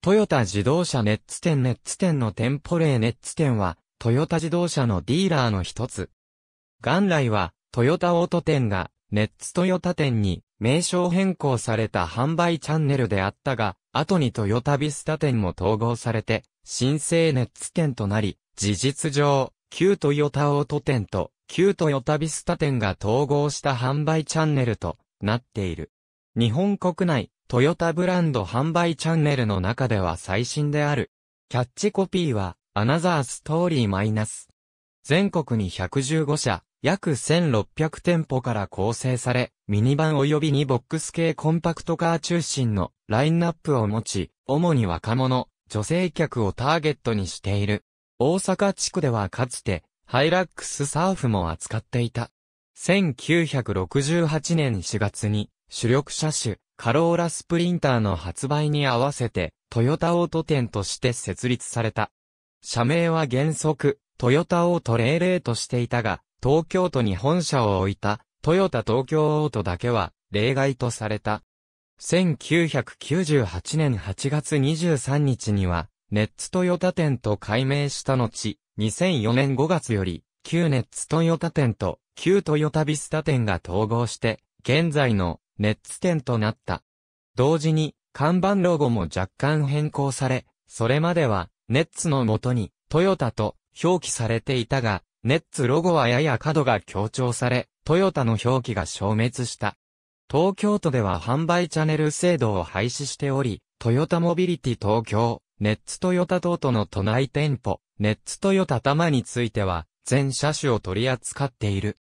トヨタ自動車ネッツ店ネッツ店の店舗例ネッツ店は、トヨタ自動車のディーラーの一つ。元来は、トヨタオート店が、ネッツトヨタ店に、名称変更された販売チャンネルであったが、後にトヨタビスタ店も統合されて、新生ネッツ店となり、事実上、旧トヨタオート店と、旧トヨタビスタ店が統合した販売チャンネルとなっている。日本国内、トヨタブランド販売チャンネルの中では最新である。キャッチコピーは、アナザーストーリーマイナス。全国に115社、約1600店舗から構成され、ミニバン及び2ボックス系コンパクトカー中心のラインナップを持ち、主に若者、女性客をターゲットにしている。大阪地区ではかつて、ハイラックスサーフも扱っていた。1968年4月に、主力車種、カローラスプリンターの発売に合わせて、トヨタオート店として設立された。社名は原則、トヨタオートレ0としていたが、東京都に本社を置いた、トヨタ東京オートだけは、例外とされた。1998年8月23日には、ネッツトヨタ店と改名した後、2004年5月より、旧ネッツトヨタ店と、旧トヨタビスタ店が統合して、現在のネッツ店となった。同時に、看板ロゴも若干変更され、それまでは、ネッツの元に、トヨタと表記されていたが、ネッツロゴはやや角が強調され、トヨタの表記が消滅した。東京都では販売チャンネル制度を廃止しており、トヨタモビリティ東京、ネッツトヨタ等との都内店舗、ネッツトヨタ玉については、全車種を取り扱っている。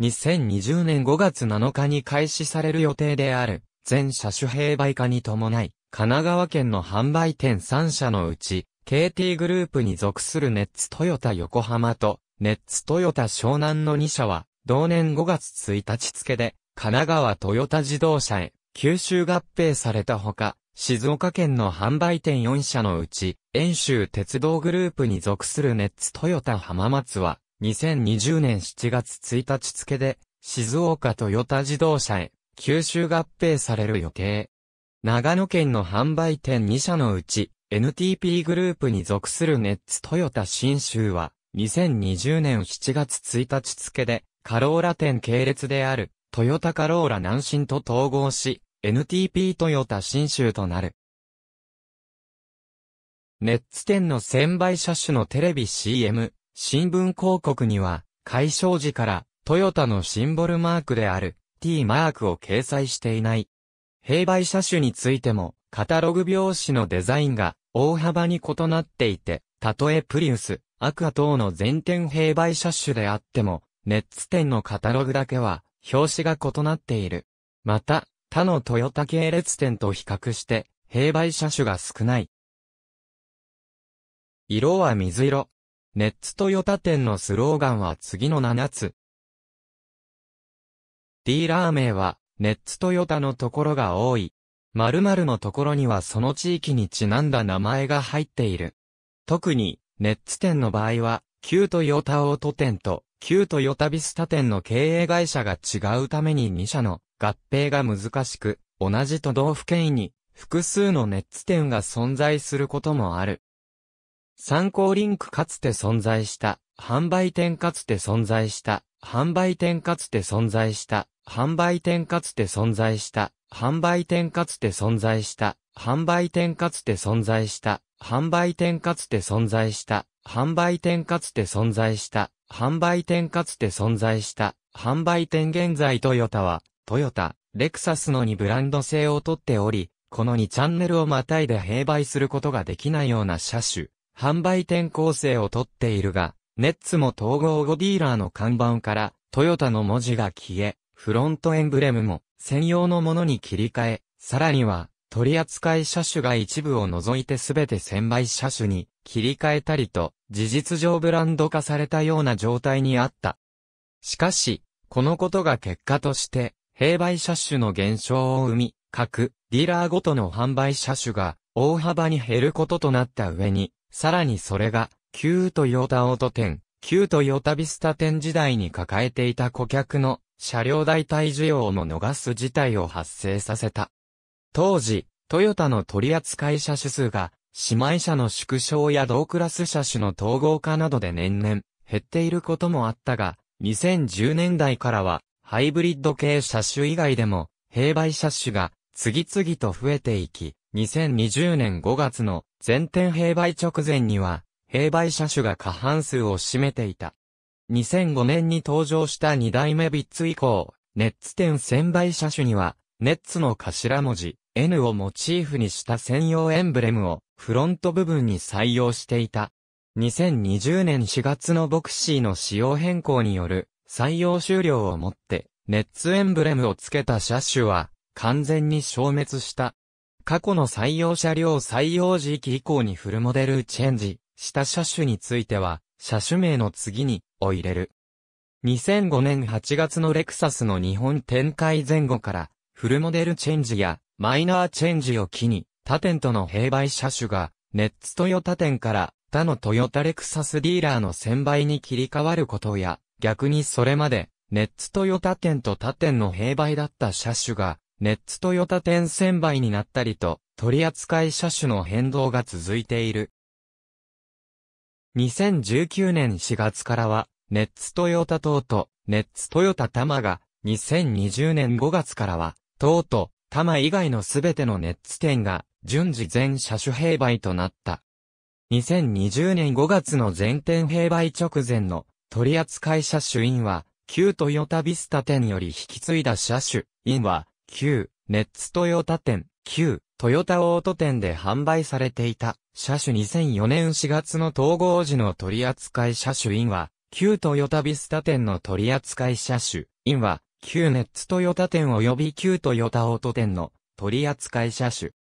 2020年5月7日に開始される予定である、全車種併売化に伴い、神奈川県の販売店3社のうち、KT グループに属するネッツトヨタ横浜と、ネッツトヨタ湘南の2社は、同年5月1日付で、神奈川トヨタ自動車へ、吸収合併されたほか、静岡県の販売店4社のうち、遠州鉄道グループに属するネッツトヨタ浜松は、2020年7月1日付で、静岡トヨタ自動車へ、九州合併される予定。長野県の販売店2社のうち、NTP グループに属するネッツトヨタ新州は、2020年7月1日付で、カローラ店系列である、トヨタカローラ南進と統合し、NTP トヨタ新州となる。ネッツ店の1000倍車種のテレビ CM、新聞広告には、解消時からトヨタのシンボルマークである T マークを掲載していない。併売車種についても、カタログ表紙のデザインが大幅に異なっていて、たとえプリウス、アクア等の全店併売車種であっても、ネッツ店のカタログだけは、表紙が異なっている。また、他のトヨタ系列店と比較して、併売車種が少ない。色は水色、ネッツトヨタ店のスローガンは次の7つ。ディーラー名は、ネッツトヨタのところが多い。〇〇のところにはその地域にちなんだ名前が入っている。特に、ネッツ店の場合は、旧トヨタオート店と、旧トヨタビスタ店の経営会社が違うために2社の合併が難しく、同じ都道府県に複数のネッツ店が存在することもある。参考リンクかつて存在した、販売店かつて存在した、販売店かつて存在した、販売店かつて存在した、販売店かつて存在した、販売店かつて存在した、販売店かつて存在した、販売店かつて存在した、販売店かつて存在した、販売店現在トヨタは、トヨタ、レクサスのにブランド性をとっており、この2チャンネルをまたいで併売することができないような車種。販売店構成をとっているが、ネッツも統合後ディーラーの看板から、トヨタの文字が消え、フロントエンブレムも専用のものに切り替え、さらには、取扱い車種が一部を除いてすべて専売車種に切り替えたりと、事実上ブランド化されたような状態にあった。しかし、このことが結果として、併売車種の減少を生み、各ディーラーごとの販売車種が大幅に減ることとなった上に、さらにそれが、旧トヨタオート店、旧トヨタビスタ店時代に抱えていた顧客の車両代替需要も逃す事態を発生させた。当時、トヨタの取扱車種数が、姉妹車の縮小や同クラス車種の統合化などで年々減っていることもあったが、2010年代からは、ハイブリッド系車種以外でも、併売車種が次々と増えていき、2020年5月の全店併売直前には、併売車種が過半数を占めていた。2005年に登場した2代目ビッツ以降、ネッツ店1000倍車種には、ネッツの頭文字 N をモチーフにした専用エンブレムをフロント部分に採用していた。2020年4月のボクシーの仕様変更による採用終了をもって、ネッツエンブレムを付けた車種は完全に消滅した。過去の採用車両採用時期以降にフルモデルチェンジした車種については、車種名の次に、を入れる。2005年8月のレクサスの日本展開前後から、フルモデルチェンジやマイナーチェンジを機に、他店との併売車種が、ネッツトヨタ店から他のトヨタレクサスディーラーの1000倍に切り替わることや、逆にそれまで、ネッツトヨタ店と他店の併売だった車種が、ネッツトヨタ店1000倍になったりと、取扱車種の変動が続いている。2019年4月からは、ネッツトヨタ等と、ネッツトヨタタマが、2020年5月からは、等と、タマ以外のすべてのネッツ店が、順次全車種併売となった。2020年5月の全店併売直前の取扱車種インは、旧トヨタビスタ店より引き継いだ車種インは、旧、ネッツトヨタ店、旧、トヨタオート店で販売されていた、車種2004年4月の統合時の取扱車種インは、旧トヨタビスタ店の取扱車種インは、旧ネッツトヨタ店及び旧トヨタオート店の取扱車種。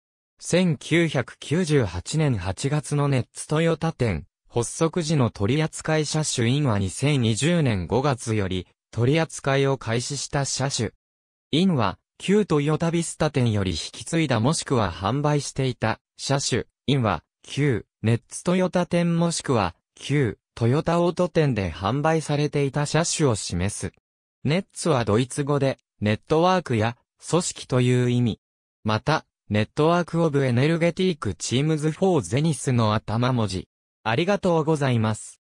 1998年8月のネッツトヨタ店、発足時の取扱車種インは2020年5月より取扱いを開始した車種。インは旧トヨタビスタ店より引き継いだもしくは販売していた、車種、インは、旧、ネッツトヨタ店もしくは、旧、トヨタオート店で販売されていた車種を示す。ネッツはドイツ語で、ネットワークや、組織という意味。また、ネットワークオブエネルゲティークチームズフォーゼニスの頭文字。ありがとうございます。